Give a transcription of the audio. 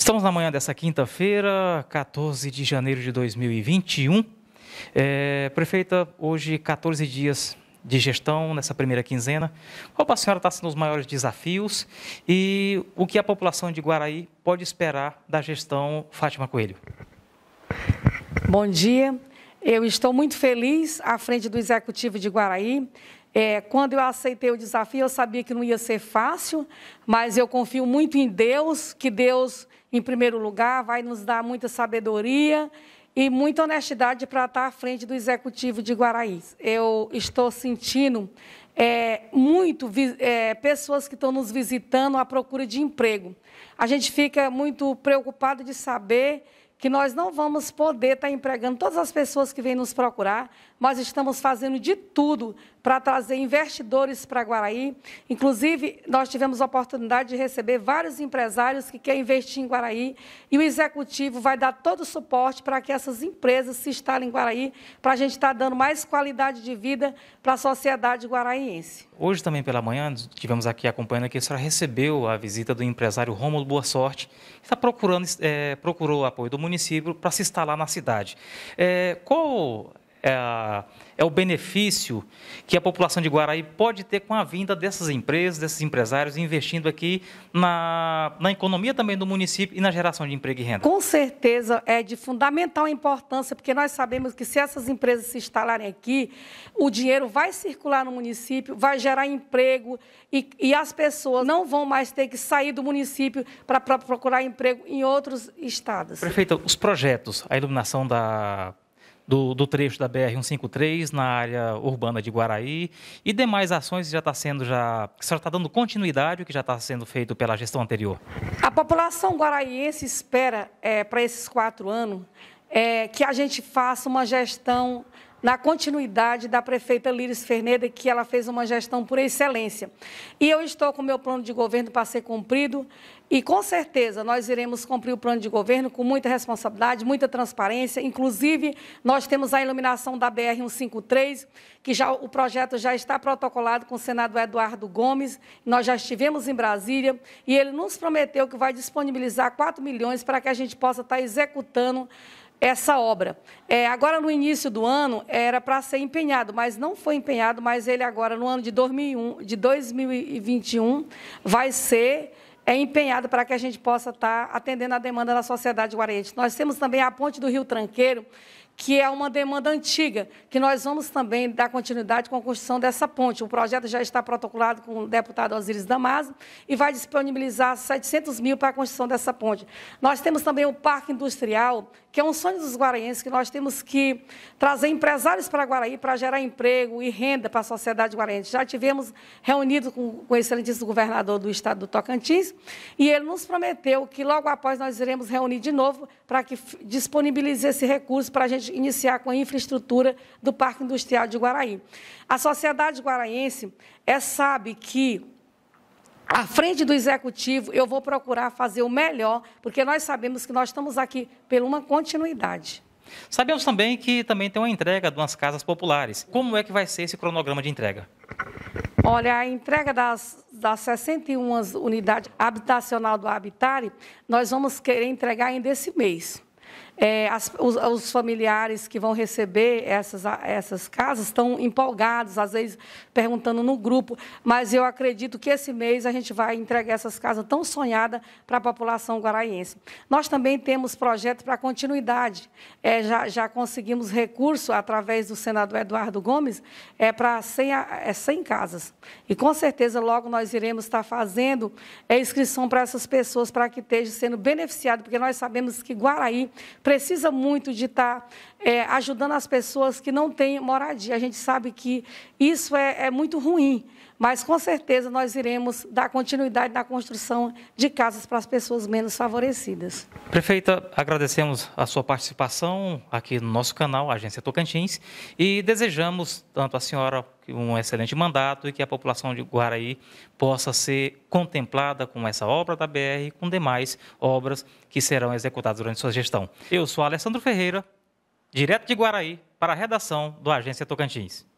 Estamos na manhã dessa quinta-feira, 14 de janeiro de 2021. É, prefeita, hoje 14 dias de gestão nessa primeira quinzena. Qual para a senhora está sendo os maiores desafios e o que a população de Guaraí pode esperar da gestão Fátima Coelho? Bom dia. Eu estou muito feliz à frente do Executivo de Guaraí é, quando eu aceitei o desafio, eu sabia que não ia ser fácil, mas eu confio muito em Deus, que Deus, em primeiro lugar, vai nos dar muita sabedoria e muita honestidade para estar à frente do executivo de Guaraí. Eu estou sentindo é, muito é, pessoas que estão nos visitando à procura de emprego. A gente fica muito preocupado de saber que nós não vamos poder estar empregando todas as pessoas que vêm nos procurar, nós estamos fazendo de tudo para trazer investidores para Guaraí. Inclusive, nós tivemos a oportunidade de receber vários empresários que querem investir em Guaraí e o executivo vai dar todo o suporte para que essas empresas se instalem em Guaraí, para a gente estar tá dando mais qualidade de vida para a sociedade guaraiense. Hoje também pela manhã tivemos aqui acompanhando que a senhora recebeu a visita do empresário Rômulo Boa Sorte, que está procurando é, procurou o apoio do município para se instalar na cidade. É, qual é, é, o benefício que a população de Guaraí pode ter com a vinda dessas empresas, desses empresários investindo aqui na, na economia também do município e na geração de emprego e renda? Com certeza é de fundamental importância, porque nós sabemos que se essas empresas se instalarem aqui, o dinheiro vai circular no município, vai gerar emprego e, e as pessoas não vão mais ter que sair do município para procurar emprego em outros estados. Prefeita, os projetos, a iluminação da do, do trecho da BR-153 na área urbana de Guaraí e demais ações tá tá que já está sendo já que está dando continuidade o que já está sendo feito pela gestão anterior. A população guaraiense espera é, eh, para esses quatro anos é, que a gente faça uma gestão na continuidade da prefeita Líris Ferneda, que ela fez uma gestão por excelência. E eu estou com o meu plano de governo para ser cumprido e, com certeza, nós iremos cumprir o plano de governo com muita responsabilidade, muita transparência. Inclusive, nós temos a iluminação da BR-153, que já, o projeto já está protocolado com o senador Eduardo Gomes. Nós já estivemos em Brasília e ele nos prometeu que vai disponibilizar 4 milhões para que a gente possa estar executando essa obra. É, agora, no início do ano, era para ser empenhado, mas não foi empenhado, mas ele agora, no ano de, 2001, de 2021, vai ser é empenhado para que a gente possa estar tá atendendo a demanda da sociedade guaraniense. Nós temos também a ponte do Rio Tranqueiro, que é uma demanda antiga, que nós vamos também dar continuidade com a construção dessa ponte. O projeto já está protocolado com o deputado Osiris Damaso e vai disponibilizar 700 mil para a construção dessa ponte. Nós temos também o Parque Industrial, que é um sonho dos guaranhenses, que nós temos que trazer empresários para Guaraí para gerar emprego e renda para a sociedade guaraense. Já tivemos reunido com, com o excelentíssimo governador do estado do Tocantins e ele nos prometeu que logo após nós iremos reunir de novo para que disponibilize esse recurso para a gente iniciar com a infraestrutura do Parque Industrial de Guaraí. A sociedade guaraense é, sabe que à frente do executivo, eu vou procurar fazer o melhor, porque nós sabemos que nós estamos aqui por uma continuidade. Sabemos também que também tem uma entrega de umas casas populares. Como é que vai ser esse cronograma de entrega? Olha, a entrega das, das 61 unidades habitacional do Habitat, nós vamos querer entregar ainda esse mês. É, as, os, os, familiares que vão receber essas, essas casas estão empolgados, às vezes perguntando no grupo, mas eu acredito que esse mês a gente vai entregar essas casas tão sonhadas para a população guaraense. Nós também temos projeto para continuidade. É, já, já conseguimos recurso através do senador Eduardo Gomes é, para 100, é, 100 casas. E com certeza logo nós iremos estar fazendo a é, inscrição para essas pessoas para que estejam sendo beneficiadas, porque nós sabemos que Guaraí precisa muito de estar tá, é, ajudando as pessoas que não têm moradia. A gente sabe que isso é, é muito ruim mas com certeza nós iremos dar continuidade na construção de casas para as pessoas menos favorecidas. Prefeita, agradecemos a sua participação aqui no nosso canal, Agência Tocantins, e desejamos tanto a senhora um excelente mandato e que a população de Guaraí possa ser contemplada com essa obra da BR e com demais obras que serão executadas durante sua gestão. Eu sou Alessandro Ferreira, direto de Guaraí, para a redação do Agência Tocantins.